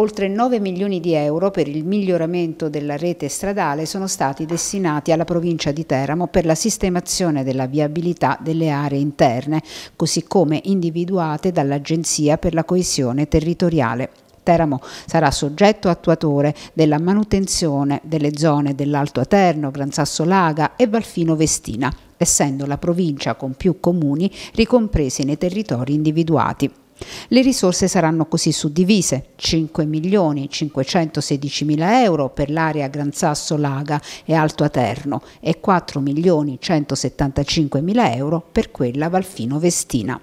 Oltre 9 milioni di euro per il miglioramento della rete stradale sono stati destinati alla provincia di Teramo per la sistemazione della viabilità delle aree interne, così come individuate dall'Agenzia per la coesione territoriale. Teramo sarà soggetto attuatore della manutenzione delle zone dell'Alto Aterno, Gran Sasso Laga e Valfino Vestina, essendo la provincia con più comuni ricompresi nei territori individuati. Le risorse saranno così suddivise 5 milioni 516 mila euro per l'area Gran Sasso Laga e Alto Aterno e 4 milioni 175 mila euro per quella Valfino Vestina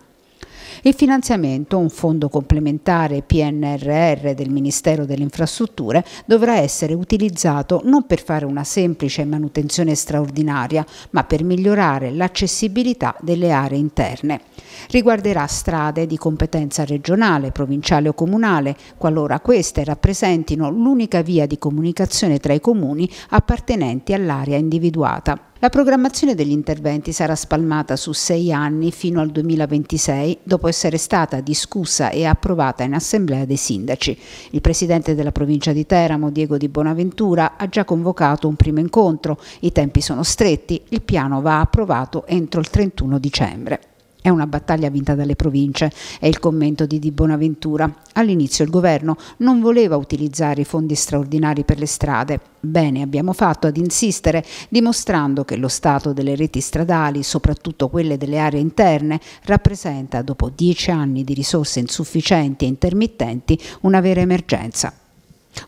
il finanziamento, un fondo complementare PNRR del Ministero delle Infrastrutture, dovrà essere utilizzato non per fare una semplice manutenzione straordinaria, ma per migliorare l'accessibilità delle aree interne. Riguarderà strade di competenza regionale, provinciale o comunale, qualora queste rappresentino l'unica via di comunicazione tra i comuni appartenenti all'area individuata. La programmazione degli interventi sarà spalmata su sei anni fino al 2026, dopo essere stata discussa e approvata in assemblea dei sindaci. Il presidente della provincia di Teramo, Diego Di Bonaventura, ha già convocato un primo incontro. I tempi sono stretti, il piano va approvato entro il 31 dicembre. È una battaglia vinta dalle province, è il commento di Di Bonaventura. All'inizio il governo non voleva utilizzare i fondi straordinari per le strade. Bene abbiamo fatto ad insistere, dimostrando che lo stato delle reti stradali, soprattutto quelle delle aree interne, rappresenta, dopo dieci anni di risorse insufficienti e intermittenti, una vera emergenza.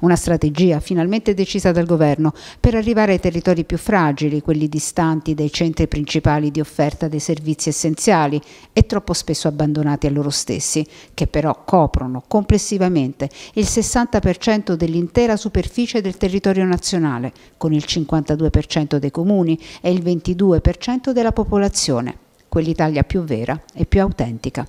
Una strategia finalmente decisa dal governo per arrivare ai territori più fragili, quelli distanti dai centri principali di offerta dei servizi essenziali e troppo spesso abbandonati a loro stessi, che però coprono complessivamente il 60% dell'intera superficie del territorio nazionale, con il 52% dei comuni e il 22% della popolazione quell'Italia più vera e più autentica.